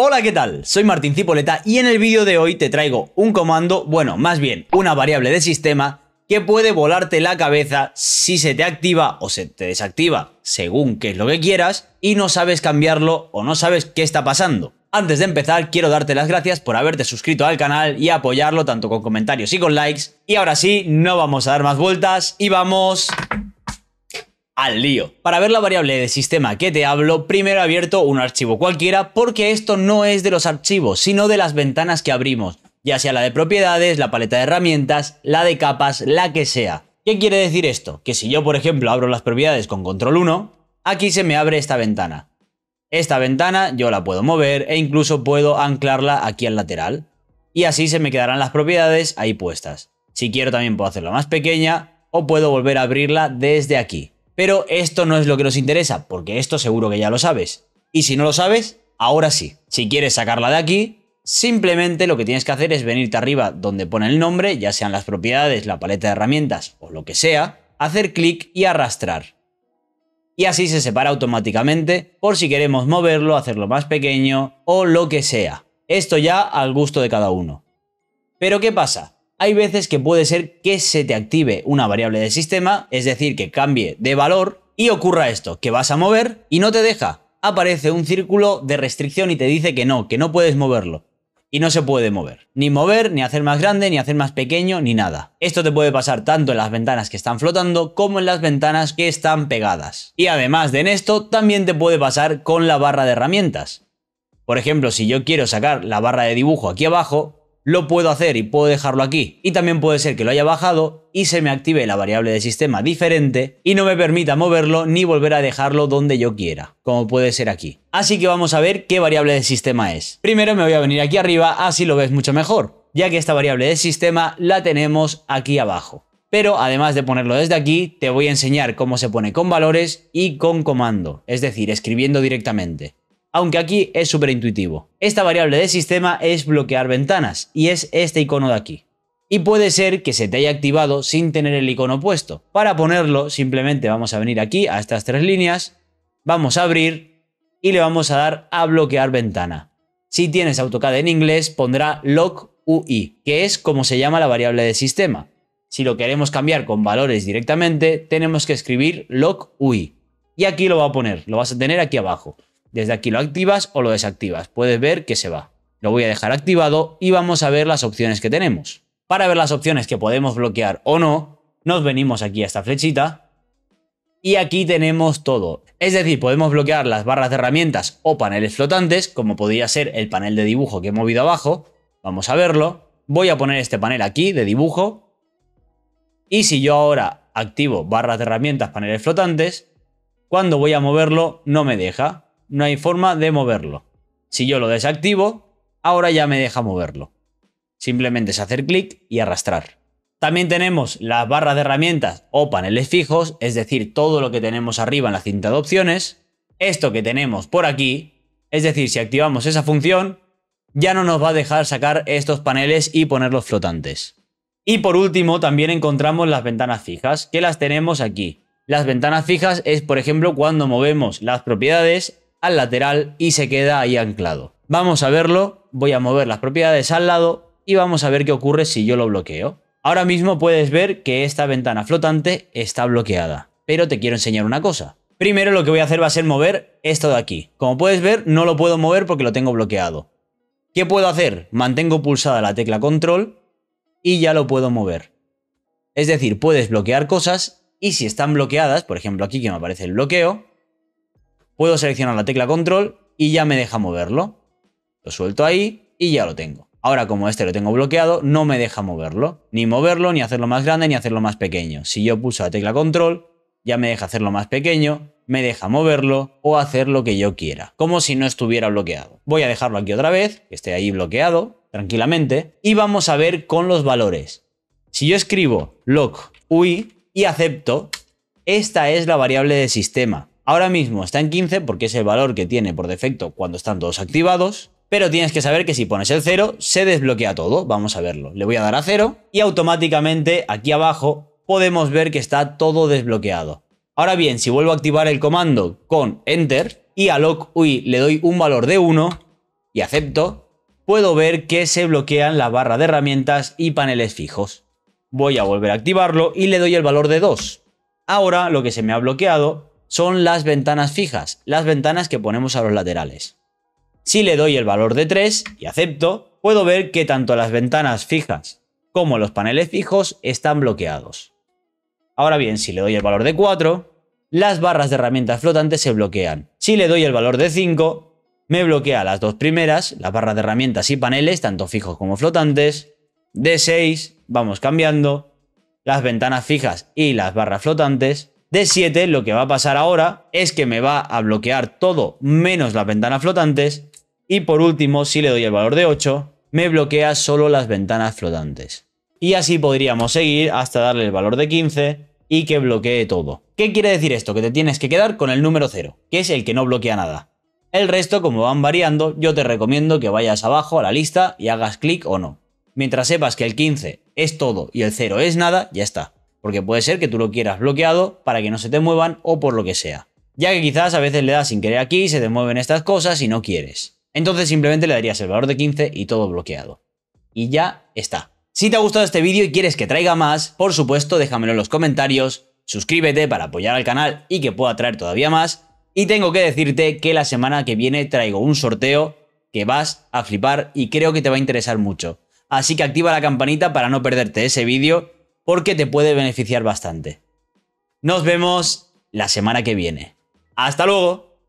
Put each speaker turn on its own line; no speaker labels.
Hola, ¿qué tal? Soy Martín Cipoleta y en el vídeo de hoy te traigo un comando, bueno, más bien una variable de sistema que puede volarte la cabeza si se te activa o se te desactiva según qué es lo que quieras y no sabes cambiarlo o no sabes qué está pasando. Antes de empezar, quiero darte las gracias por haberte suscrito al canal y apoyarlo tanto con comentarios y con likes. Y ahora sí, no vamos a dar más vueltas y vamos al lío. Para ver la variable de sistema que te hablo, primero abierto un archivo cualquiera porque esto no es de los archivos, sino de las ventanas que abrimos, ya sea la de propiedades, la paleta de herramientas, la de capas, la que sea. ¿Qué quiere decir esto? Que si yo, por ejemplo, abro las propiedades con control 1, aquí se me abre esta ventana. Esta ventana yo la puedo mover e incluso puedo anclarla aquí al lateral. Y así se me quedarán las propiedades ahí puestas. Si quiero también puedo hacerla más pequeña o puedo volver a abrirla desde aquí. Pero esto no es lo que nos interesa, porque esto seguro que ya lo sabes. Y si no lo sabes, ahora sí. Si quieres sacarla de aquí, simplemente lo que tienes que hacer es venirte arriba donde pone el nombre, ya sean las propiedades, la paleta de herramientas o lo que sea, hacer clic y arrastrar. Y así se separa automáticamente por si queremos moverlo, hacerlo más pequeño o lo que sea. Esto ya al gusto de cada uno. Pero ¿qué pasa? hay veces que puede ser que se te active una variable de sistema, es decir, que cambie de valor y ocurra esto, que vas a mover y no te deja. Aparece un círculo de restricción y te dice que no, que no puedes moverlo. Y no se puede mover. Ni mover, ni hacer más grande, ni hacer más pequeño, ni nada. Esto te puede pasar tanto en las ventanas que están flotando como en las ventanas que están pegadas. Y además de en esto, también te puede pasar con la barra de herramientas. Por ejemplo, si yo quiero sacar la barra de dibujo aquí abajo, lo puedo hacer y puedo dejarlo aquí. Y también puede ser que lo haya bajado y se me active la variable de sistema diferente y no me permita moverlo ni volver a dejarlo donde yo quiera, como puede ser aquí. Así que vamos a ver qué variable de sistema es. Primero me voy a venir aquí arriba, así lo ves mucho mejor, ya que esta variable de sistema la tenemos aquí abajo. Pero además de ponerlo desde aquí, te voy a enseñar cómo se pone con valores y con comando, es decir, escribiendo directamente aunque aquí es súper intuitivo. Esta variable de sistema es bloquear ventanas y es este icono de aquí. Y puede ser que se te haya activado sin tener el icono puesto. Para ponerlo simplemente vamos a venir aquí a estas tres líneas, vamos a abrir y le vamos a dar a bloquear ventana. Si tienes AutoCAD en inglés pondrá lock UI, que es como se llama la variable de sistema. Si lo queremos cambiar con valores directamente, tenemos que escribir lock UI. Y aquí lo va a poner, lo vas a tener aquí abajo. Desde aquí lo activas o lo desactivas. Puedes ver que se va. Lo voy a dejar activado y vamos a ver las opciones que tenemos. Para ver las opciones que podemos bloquear o no, nos venimos aquí a esta flechita y aquí tenemos todo. Es decir, podemos bloquear las barras de herramientas o paneles flotantes, como podría ser el panel de dibujo que he movido abajo. Vamos a verlo. Voy a poner este panel aquí de dibujo. Y si yo ahora activo barras de herramientas, paneles flotantes, cuando voy a moverlo no me deja no hay forma de moverlo. Si yo lo desactivo, ahora ya me deja moverlo. Simplemente es hacer clic y arrastrar. También tenemos las barras de herramientas o paneles fijos, es decir, todo lo que tenemos arriba en la cinta de opciones. Esto que tenemos por aquí, es decir, si activamos esa función, ya no nos va a dejar sacar estos paneles y ponerlos flotantes. Y por último, también encontramos las ventanas fijas, que las tenemos aquí. Las ventanas fijas es, por ejemplo, cuando movemos las propiedades al lateral y se queda ahí anclado. Vamos a verlo, voy a mover las propiedades al lado y vamos a ver qué ocurre si yo lo bloqueo. Ahora mismo puedes ver que esta ventana flotante está bloqueada, pero te quiero enseñar una cosa. Primero lo que voy a hacer va a ser mover esto de aquí. Como puedes ver, no lo puedo mover porque lo tengo bloqueado. ¿Qué puedo hacer? Mantengo pulsada la tecla control y ya lo puedo mover. Es decir, puedes bloquear cosas y si están bloqueadas, por ejemplo aquí que me aparece el bloqueo, puedo seleccionar la tecla control y ya me deja moverlo. Lo suelto ahí y ya lo tengo. Ahora como este lo tengo bloqueado, no me deja moverlo. Ni moverlo, ni hacerlo más grande, ni hacerlo más pequeño. Si yo pulso la tecla control, ya me deja hacerlo más pequeño, me deja moverlo o hacer lo que yo quiera, como si no estuviera bloqueado. Voy a dejarlo aquí otra vez, que esté ahí bloqueado, tranquilamente, y vamos a ver con los valores. Si yo escribo log UI y acepto, esta es la variable de sistema. Ahora mismo está en 15 porque es el valor que tiene por defecto cuando están todos activados. Pero tienes que saber que si pones el 0, se desbloquea todo. Vamos a verlo. Le voy a dar a 0 y automáticamente aquí abajo podemos ver que está todo desbloqueado. Ahora bien, si vuelvo a activar el comando con Enter y a Lock UI le doy un valor de 1 y acepto, puedo ver que se bloquean la barra de herramientas y paneles fijos. Voy a volver a activarlo y le doy el valor de 2. Ahora lo que se me ha bloqueado son las ventanas fijas, las ventanas que ponemos a los laterales. Si le doy el valor de 3 y acepto, puedo ver que tanto las ventanas fijas como los paneles fijos están bloqueados. Ahora bien, si le doy el valor de 4, las barras de herramientas flotantes se bloquean. Si le doy el valor de 5, me bloquea las dos primeras, las barras de herramientas y paneles, tanto fijos como flotantes. De 6, vamos cambiando, las ventanas fijas y las barras flotantes de 7, lo que va a pasar ahora es que me va a bloquear todo menos las ventanas flotantes. Y por último, si le doy el valor de 8, me bloquea solo las ventanas flotantes. Y así podríamos seguir hasta darle el valor de 15 y que bloquee todo. ¿Qué quiere decir esto? Que te tienes que quedar con el número 0, que es el que no bloquea nada. El resto, como van variando, yo te recomiendo que vayas abajo a la lista y hagas clic o no. Mientras sepas que el 15 es todo y el 0 es nada, ya está porque puede ser que tú lo quieras bloqueado para que no se te muevan o por lo que sea. Ya que quizás a veces le das sin querer aquí, y se te mueven estas cosas y no quieres. Entonces simplemente le darías el valor de 15 y todo bloqueado. Y ya está. Si te ha gustado este vídeo y quieres que traiga más, por supuesto déjamelo en los comentarios, suscríbete para apoyar al canal y que pueda traer todavía más. Y tengo que decirte que la semana que viene traigo un sorteo que vas a flipar y creo que te va a interesar mucho. Así que activa la campanita para no perderte ese vídeo porque te puede beneficiar bastante. Nos vemos la semana que viene. Hasta luego.